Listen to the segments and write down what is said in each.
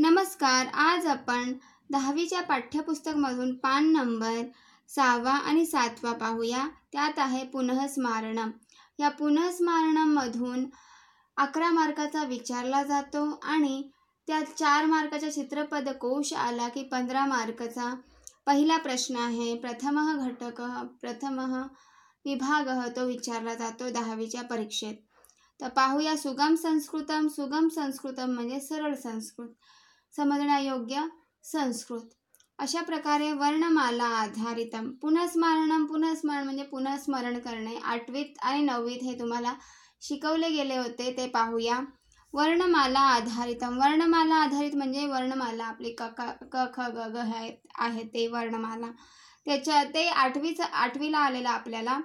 नमस्कार आज आपण दहावीच्या पाठ्यपुस्तकमधून पान नंबर सहावा आणि सातवा पाहूया त्यात आहे पुनःस्मारणम या पुनःस्मारणमधून अकरा मार्काचा विचारला जातो आणि त्यात चार मार्काचा चित्रपद कोश आला की पंधरा मार्काचा पहिला प्रश्न आहे प्रथम घटक प्रथम विभाग तो विचारला जातो दहावीच्या परीक्षेत तर पाहूया सुगम संस्कृतम सुगम संस्कृतम म्हणजे सरळ संस्कृत समजण्यायोग्य संस्कृत अशा प्रकारे वर्णमाला आधारितम पुनस्मारणम पुनस्मरण म्हणजे पुनस्मरण करणे आठवीत आणि नववीत हे तुम्हाला शिकवले गेले होते ते पाहूया वर्णमाला आधारितम वर्णमाला आधारित म्हणजे वर्णमाला आपली क क ख ग ग आहे ते वर्णमाला त्याच्या ते आठवीच आठवीला आलेला आपल्याला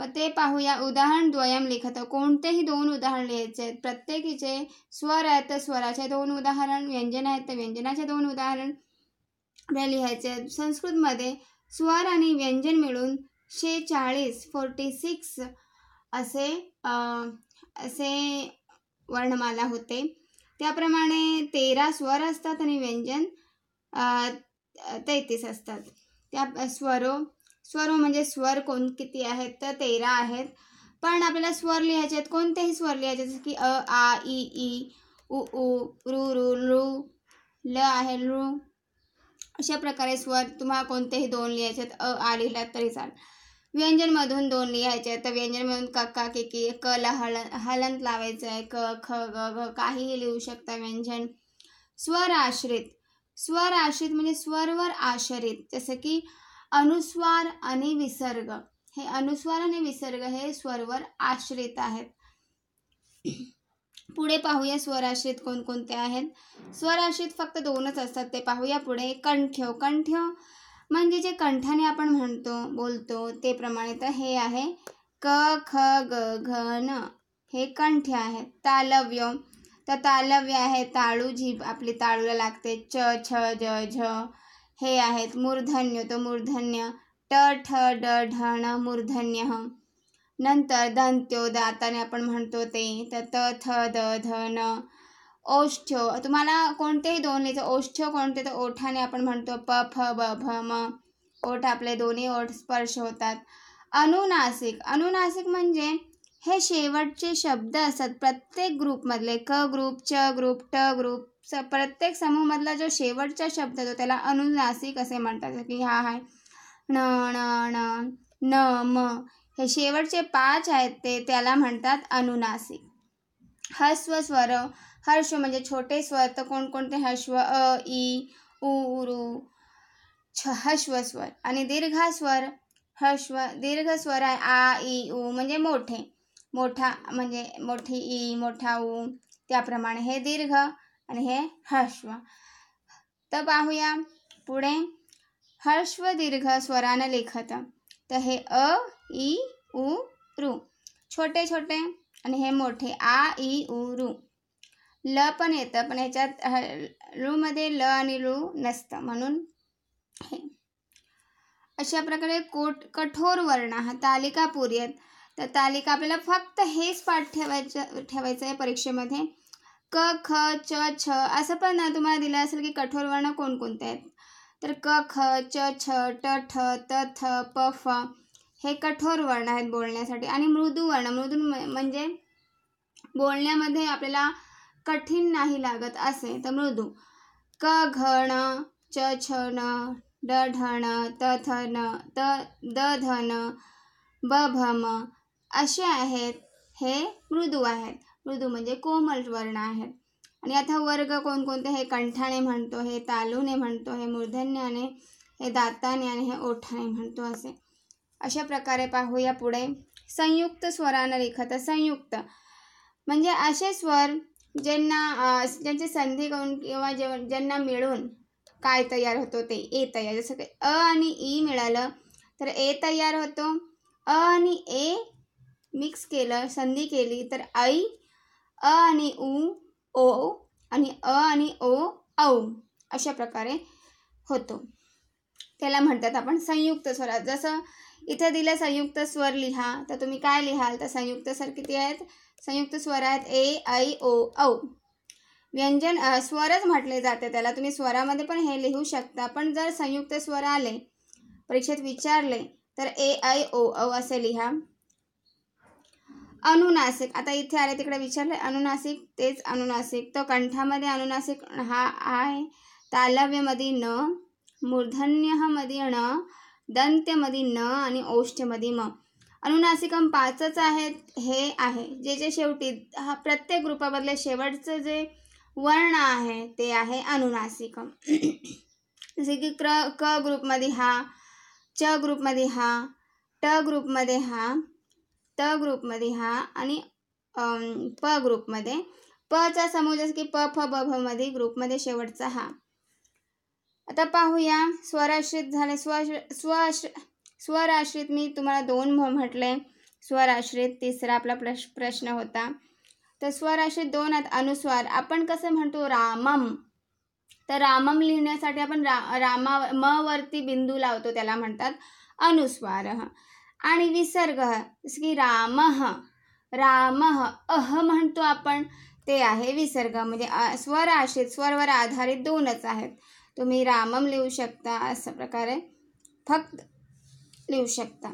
मग ते पाहूया उदाहरण द्वयम लिखत कोणतेही दोन उदाहरण लिहायचे आहेत प्रत्येकीचे स्वर आहेत तर स्वराचे दोन उदाहरण व्यंजन आहेत तर व्यंजनाचे दोन उदाहरण आपल्याला लिहायचे आहेत संस्कृतमध्ये स्वर आणि व्यंजन मिळून शेचाळीस फोर्टी सिक्स असे असे वर्णमाला होते त्याप्रमाणे तेरा स्वर असतात आणि व्यंजन तेहतीस असतात त्या स्वरो स्वर हो म्हणजे स्वर कोण किती आहेत तर तेरा आहेत पण आपल्याला स्वर लिहायचे आहेत कोणतेही स्वर लिहायचे जसं की अ आ ई ई उ उ रु रु ल आहे ऋ अशा प्रकारे स्वर तुम्हाला कोणतेही दोन लिहायचे आहेत अ आ लिहिला तरी व्यंजन व्यंजनमधून दोन लिहायचे आहेत तर व्यंजनमधून कक्का की क ल हल हलंत लावायचं आहे क ख ग घ काहीही लिहू शकता व्यंजन स्वर आश्रित स्वर आश्रित म्हणजे स्वरवर आश्रित जसं की अनुस्वार आणि विसर्ग हे अनुस्वार आणि विसर्ग हे स्वरवर आश्रित आहेत पुढे पाहूया स्वराश्रित कोणकोणते आहेत स्वराश्रित फक्त दोनच असतात ते पाहूया पुढे कंठ कंठ म्हणजे जे कंठाने आपण म्हणतो बोलतो ते प्रमाणे तर हे आहे क ख ग घ न हे कंठ आहेत तालव्य तर तालव्य आहे ताळू जी आपली ताळूला लागते च छ ज झ हे आहेत मूर्धन्य तो मूर्धन्य ट ठ ड ढण मूर्धन्य नंतर दंत्यो दाताने आपण म्हणतो ते तर त थ द ध न ओष्ठ तुम्हाला कोणतेही दोन लिहायचं ओष्ठ कोणते तर ओठाने आपण म्हणतो प फ ब भ म ओठ आपले दोन्ही ओठ स्पर्श होतात अनुनासिक अनुनासिक म्हणजे हे शेवटचे शब्द असतात प्रत्येक ग्रुपमधले क ग्रुप च ग्रुप ट ग्रुप स प्रत्येक समूहमधला जो शेवटचा शब्द तो त्याला अनुनासिक असे म्हणतात की हा आहे न न न न म हे शेवटचे पाच आहेत ते त्याला म्हणतात अनुनासिक हस्व स्वर हर्ष म्हणजे छोटे स्वर तर कोणकोणते हस्व अ ई उ उरु छ हस्व स्वर आणि दीर्घा स्वर हस्व दीर्घ स्वर आहे आ ई उ म्हणजे मोठे मोठा म्हणजे मोठी ई मोठा उ त्याप्रमाणे हे दीर्घ आणि हे हर्ष तर पाहूया पुढे हर्ष्व दीर्घ स्वरानं लेखत तर हे अ ई उ रु छोटे छोटे आणि हे मोठे आ ई उ रु ल पण येतं पण ह्याच्यात मध्ये ल आणि रू नसतं म्हणून हे अशा प्रकारे कोट कठोर वर्ण हा तालिका पुरी तर तालिका आपल्याला फक्त हेच पाठ ठेवायचं ठेवायचं आहे परीक्षेमध्ये क ख च छ असं पण तुम्हाला दिलं असेल की कठोर वर्ण कोणकोणते आहेत तर क ख च छ ट ठ त थ प फ हे कठोर वर्ण आहेत बोलण्यासाठी आणि मृदू वर्ण मृदू म्हणजे बोलण्यामध्ये आपल्याला कठीण नाही लागत असे तर मृदू क घ ण च छ न ड ढ ण त थ न त द ध न ब भ म असे आहेत हे मृदू आहेत मृदू म्हणजे कोमल वर्ण आहेत आणि आता वर्ग कोणकोणते हे कंठाने म्हणतो हे तालूने म्हणतो हे मूर्धन्याने हे दाताने आणि हे ओठाने म्हणतो असे अशा प्रकारे पाहूया पुढे संयुक्त स्वरानं लिखत संयुक्त म्हणजे असे स्वर ज्यांना ज्यांची संधी करून किंवा जे ज्यांना मिळून काय तयार होतो ते ए तयार जसं की अ आणि ई मिळालं तर ए तयार होतो अ आणि ए मिक्स केलं संधी केली तर ऐ अ आणि उ ओ आणि अ आणि ओ औ अशा प्रकारे होतो त्याला म्हणतात आपण संयुक्त स्वर जसं इथे दिलं संयुक्त स्वर लिहा तर तुम्ही काय लिहाल तर संयुक्त स्वर किती आहेत संयुक्त स्वर आहेत ए ऐ ओ औ व्यंजन स्वरच म्हटले जाते त्याला तुम्ही स्वरामध्ये पण हे लिहू शकता पण जर संयुक्त स्वर आले परीक्षेत विचारले तर ए ऐ ओ औ असे लिहा अनुनासिक आता इथे आले तिकडे विचारले अनुनासिक तेच अनुनासिक तो कंठामध्ये अनुनासिक हा आहे तालव्यमध्ये न मूर्धन्यमध्ये ण दंत्यमध्ये न आणि मध्ये म अनुनासिकम पाचच आहेत हे आहे जे जे शेवटी हा प्रत्येक ग्रुपामधले शेवटचं जे वर्ण आहे ते आहे अनुनासिकम जसे की क्र क ग्रुपमध्ये हा च ग्रुपमध्ये हा ट ग्रुपमध्ये हा त ग्रुपमध्ये हा आणि प ग्रुपमध्ये पचा समूह जसं की प फ ब भ मध्ये ग्रुपमध्ये शेवटचा हा आता पाहूया स्वराश्रित झाले स्वश स्वराश्रित मी तुम्हाला दोन म्हटले स्वराश्रित तिसरा आपला प्रश प्रश्न होता तर स्वराश्रित दोन अनुस्वार आपण कसं म्हणतो रामम तर रामम लिहिण्यासाठी आपण रा रामा म वरती बिंदू लावतो त्याला म्हणतात अनुस्वार आणि विसर्ग जसं की राम राम अह म्हणतो आपण ते आहे विसर्ग म्हणजे स्वर स्वर स्वरवर आधारित दोनच आहेत तुम्ही रामम लिहू शकता अशा प्रकारे फक्त लिहू शकता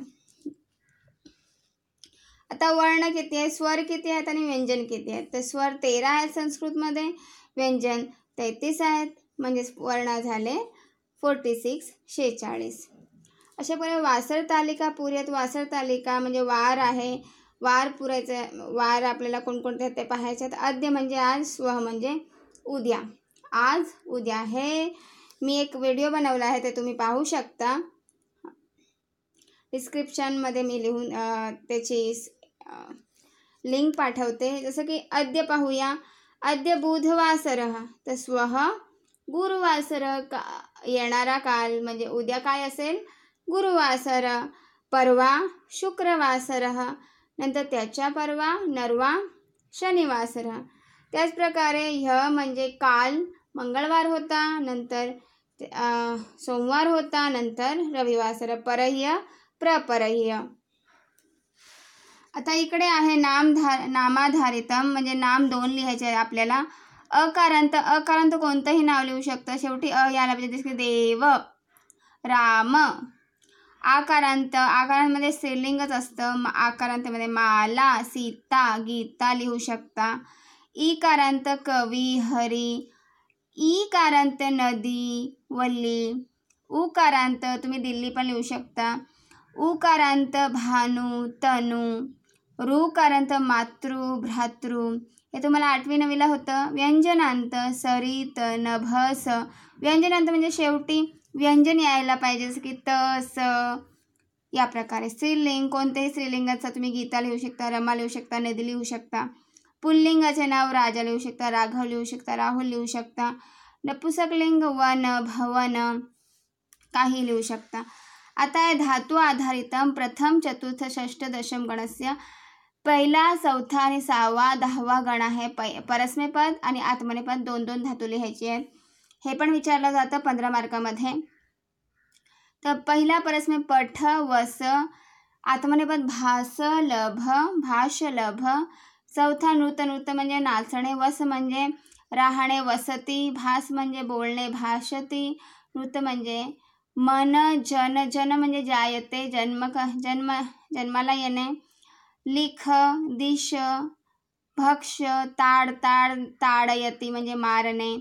आता वर्ण किती आहे स्वर किती आहेत आणि व्यंजन किती आहेत तर स्वर तेरा आहेत संस्कृतमध्ये व्यंजन तेहतीस आहेत म्हणजेच वर्ण झाले फोर्टी सिक्स शेहेचाळीस अशा प्रकारे वासर तालिका पुऱ्यात वासर तालिका म्हणजे वार आहे वार पुरायचं वार आपल्याला कोणकोणते ते पाहायचे आहेत अद्य म्हणजे आज स्व म्हणजे उद्या आज उद्या हे मी एक व्हिडिओ बनवला आहे ते तुम्ही पाहू शकता डिस्क्रिप्शनमध्ये मी लिहून त्याची लिंक पाठवते जसं की अद्य पाहूया अद्य बुधवासर तर स्व गुरुवासर का येणारा काल म्हणजे उद्या काय असेल गुरुवासर परवा शुक्रवासर नंतर त्याच्या परवा नरवा शनिवासर त्याचप्रकारे ह म्हणजे काल मंगळवार होता नंतर सोमवार होता नंतर रविवासर परह्य प्रपरह्य आता इकडे आहे नामधार नामाधारितम म्हणजे नाम दोन लिहायचे आहे आपल्याला अकारांत अकारांत कोणतंही नाव लिहू शकतं शेवटी अ याला म्हणजे देव राम आकारांत आकारांमध्ये स्त्रीलिंगच असतं म आकारांतमध्ये माला सीता गीता लिहू शकता कारांत कवी हरी इकारांत नदी वल्ली उकारांत तुम्ही दिल्ली पण लिहू शकता उकारांत भानू तनू कारांत मातृ भ्रातृ हे तुम्हाला आठवी नवीला होतं व्यंजनांत सरित नभस व्यंजनांत म्हणजे शेवटी व्यंजन यायला पाहिजे जसं की तस या प्रकारे स्त्रीलिंग कोणत्याही स्त्रीलिंगाचा तुम्ही गीता लिहू शकता रमा लिहू शकता नदी लिहू शकता पुल्लिंगाचे नाव राजा लिहू शकता राघव लिहू शकता राहुल लिहू शकता नपुसकलिंग वन भवन काही लिहू शकता आता धातू आधारित प्रथम चतुर्थ षष्ठ दशम गणस्य पहिला चौथा आणि सहावा दहावा गण आहे पै परस्मेपद आणि आत्मनेपद दोन दोन धातू लिहायचे आहेत हे पण विचारलं जातं पंधरा मार्कामध्ये तर पहिला परस परस्मे पठ वस आत्मनेपद भास लभ भाष लभ चौथा नृत नृत्य म्हणजे नाचणे वस म्हणजे राहणे वसती भास म्हणजे बोलणे भाषती नृत म्हणजे मन जन जन म्हणजे जायते जन्म क जन्म जन्माला येणे लिख दिश भक्ष ताड ताड ताडयती म्हणजे मारणे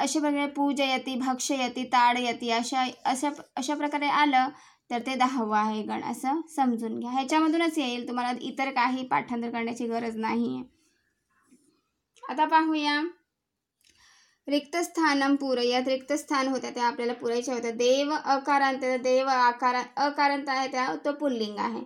अशा प्रकारे पूजयती भक्षयती ताडयती अशा अशा अशा प्रकारे आलं तर ते दहावं आहे गण असं समजून घ्या ह्याच्यामधूनच येईल तुम्हाला इतर काही पाठांतर करण्याची गरज नाही आता पाहूया रिक्त स्थानम रिक्तस्थान रिक्त स्थान होत्या त्या आपल्याला पुरायच्या होत्या देव अकारांत देव आकारा अकारांत आहे त्या तो पुल्लिंग आहे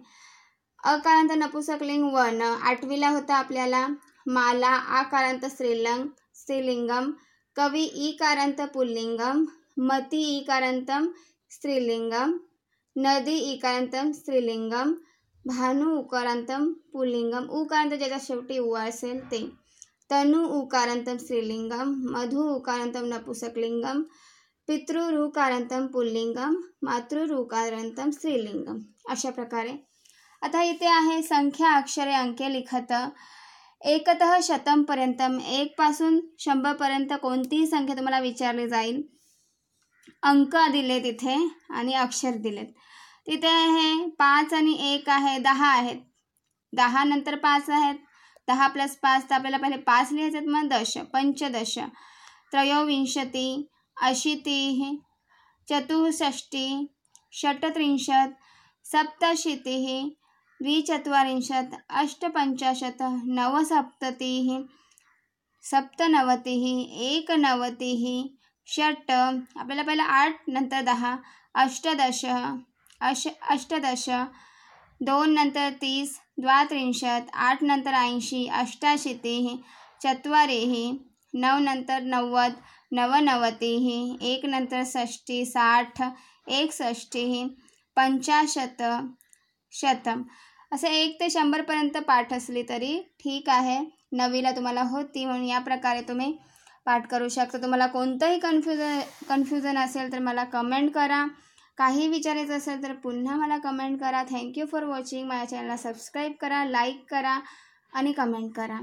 अकारांत नपुसकलिंग वन आठवीला होता आपल्याला माला आकारांत स्त्रीलंग स्त्रीलिंगम कवि ईकारांत पुल्लिंगम मति ईकारांतम स्त्रीलिंगम नदी ईकारांतम स्त्रीलिंगम भानू उकारांतम पुल्लिंगम उकारांत ज्याच्या शेवटी उ असेल ते तनु उकारांतम स्त्रीलिंगम मधु उकारांतम नपुसकलिंगम पितृरुकारांतम पुल्लिंगम मातृरुकारांतम स्त्रीलिंगम अशा प्रकारे आता इथे आहे संख्या अक्षरे अंके लिखत एकत पासून एकपासून शंभरपर्यंत कोणतीही संख्या तुम्हाला विचारली जाईल अंक दिले तिथे आणि अक्षर दिलेत तिथे हे पाच आणि एक आहे दहा आहेत दहा नंतर पाच आहेत दहा प्लस पाच तर आपल्याला पहिले पाच लिहायचे आहेत मग दश पंचदश त्रयोविंशती अशीती चतुष्षष्टी षटत्रिंशत सप्तशीती द्विचत्वारिंशत् अष्टपञ्चाशत् नवसप्ततिः सप्तनवतिः एकनवतिः षट् आपल्याला पहिला आठ नंतर दहा अष्टदश अश अष्टदश दोन नंतर तीस द्वात्रिंशत् आठ नंतर ऐंशी अष्टाशीतिः चत्वारिः नऊ नंतर नव्वद नवनवतिः एक नंतर षष्टी साठ एकसष्टी पंचाशत शतम असं एक ते शंभरपर्यंत पाठ असली तरी ठीक आहे नवीला तुम्हाला होती म्हणून या प्रकारे तुम्ही पाठ करू शकता तुम्हाला कोणतंही कन्फ्युज कन्फ्युजन असेल तर मला कमेंट करा काही विचारायचं असेल तर पुन्हा मला कमेंट करा थँक्यू फॉर वॉचिंग माझ्या चॅनलला सबस्क्राईब करा लाईक करा आणि कमेंट करा